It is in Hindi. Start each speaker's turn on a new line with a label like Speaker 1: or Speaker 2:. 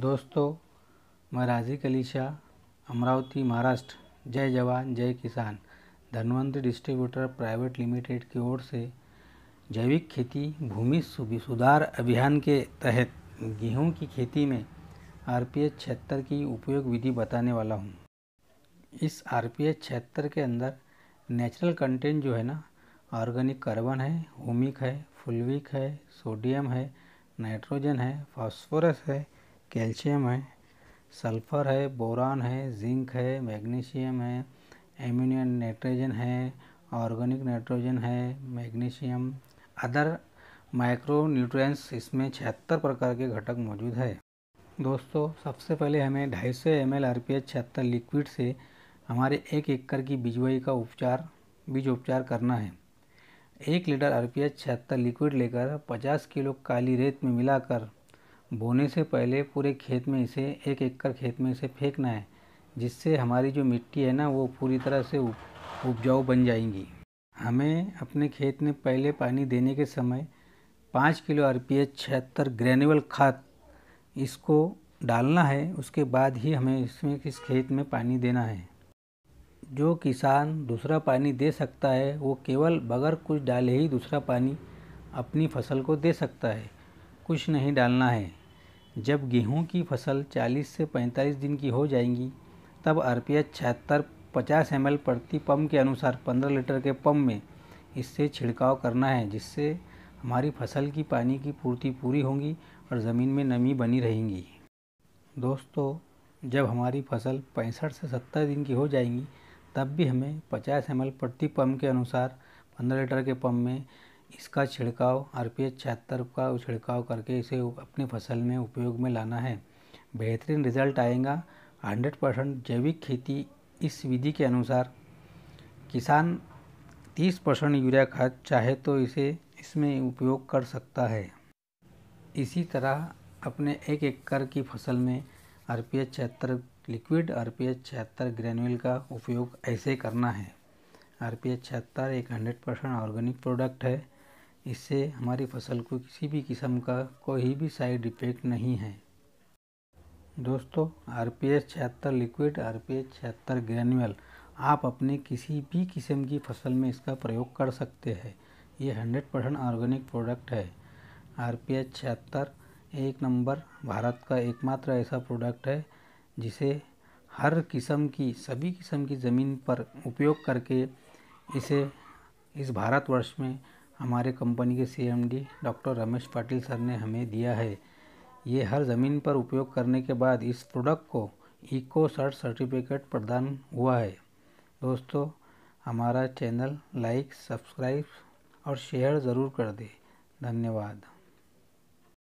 Speaker 1: दोस्तों मैं राजी कलीशा अमरावती महाराष्ट्र जय जवान जय किसान धनवंतरी डिस्ट्रीब्यूटर प्राइवेट लिमिटेड की ओर से जैविक खेती भूमि सुधार अभियान के तहत गेहूं की खेती में आर पी एच छिहत्तर की उपयोग विधि बताने वाला हूँ इस आर पी एच छिहत्तर के अंदर नेचुरल कंटेंट जो है ना ऑर्गेनिक कार्बन है होमिक है फुलविक है सोडियम है नाइट्रोजन है फास्फोरस है कैल्शियम है सल्फ़र है बोरान है जिंक है मैग्नीशियम है एम्यूनियन नाइट्रोजन है ऑर्गेनिक नाइट्रोजन है मैग्नीशियम अदर माइक्रो न्यूट्रिएंट्स इसमें छिहत्तर प्रकार के घटक मौजूद है दोस्तों सबसे पहले हमें ढाई सौ M L R P H छिहत्तर लिक्विड से हमारे एक एकड़ की बिजवाई का उपचार बीज उपचार करना है एक लीटर आर पी एच छिहत्तर लिक्विड लेकर पचास किलो काली रेत में मिलाकर बोने से पहले पूरे खेत में इसे एक एकड़ खेत में इसे फेंकना है जिससे हमारी जो मिट्टी है ना वो पूरी तरह से उपजाऊ बन जाएंगी हमें अपने खेत में पहले पानी देने के समय पाँच किलो आर पी एच छिहत्तर ग्रेनुअल खाद इसको डालना है उसके बाद ही हमें इसमें इस खेत में पानी देना है जो किसान दूसरा पानी दे सकता है वो केवल बगैर कुछ डाले ही दूसरा पानी अपनी फसल को दे सकता है कुछ नहीं डालना है जब गेहूं की फसल 40 से 45 दिन की हो जाएगी तब आर पी एच छिहत्तर पचास एम प्रति पम्प के अनुसार 15 लीटर के पम्प में इससे छिड़काव करना है जिससे हमारी फसल की पानी की पूर्ति पूरी होगी और ज़मीन में नमी बनी रहेगी दोस्तों जब हमारी फसल पैंसठ से सत्तर दिन की हो जाएगी तब भी हमें पचास एम प्रति पम्प के अनुसार पंद्रह लीटर के पम्प में इसका छिड़काव आर पी एच छिहत्तर का छिड़काव करके इसे अपनी फसल में उपयोग में लाना है बेहतरीन रिजल्ट आएगा हंड्रेड परसेंट जैविक खेती इस विधि के अनुसार किसान तीस परसेंट यूरिया खाद चाहे तो इसे इसमें उपयोग कर सकता है इसी तरह अपने एक एकड़ की फसल में आर पी एच छिहत्तर लिक्विड आर पी एच छिहत्तर ग्रेनुअल का उपयोग ऐसे करना है आर पी एच छिहत्तर एक हंड्रेड परसेंट ऑर्गेनिक प्रोडक्ट है इससे हमारी फसल को किसी भी किस्म का कोई भी साइड इफ़ेक्ट नहीं है दोस्तों आर पी एच छिहत्तर लिक्विड आर पी एच छिहत्तर ग्रैनुअल आप अपने किसी भी किस्म की फसल में इसका प्रयोग कर सकते हैं ये हंड्रेड परसेंट ऑर्गेनिक प्रोडक्ट है आर पी एच छिहत्तर एक नंबर भारत का एकमात्र ऐसा प्रोडक्ट है जिसे हर किस्म की सभी किस्म की ज़मीन पर उपयोग करके इसे इस भारतवर्ष में हमारे कंपनी के CMD doctor Ramesh Patil sir ने हमें दिया है ये हर ज़मीन पर उपयोग करने के बाद इस प्रोडक्ट को इको सर्ट सर्टिफिकेट प्रदान हुआ है दोस्तों हमारा चैनल लाइक सब्सक्राइब और शेयर ज़रूर कर दें धन्यवाद